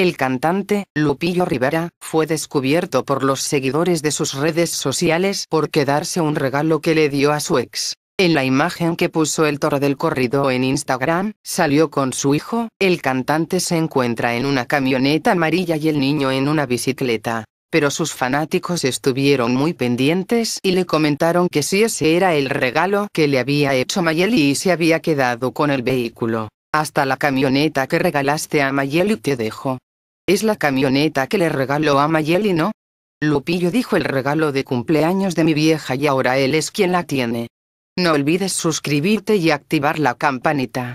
El cantante, Lupillo Rivera, fue descubierto por los seguidores de sus redes sociales por quedarse un regalo que le dio a su ex. En la imagen que puso el toro del corrido en Instagram, salió con su hijo, el cantante se encuentra en una camioneta amarilla y el niño en una bicicleta. Pero sus fanáticos estuvieron muy pendientes y le comentaron que si ese era el regalo que le había hecho Mayeli y se había quedado con el vehículo. Hasta la camioneta que regalaste a Mayeli te dejo. Es la camioneta que le regaló a Mayeli, ¿no? Lupillo dijo el regalo de cumpleaños de mi vieja y ahora él es quien la tiene. No olvides suscribirte y activar la campanita.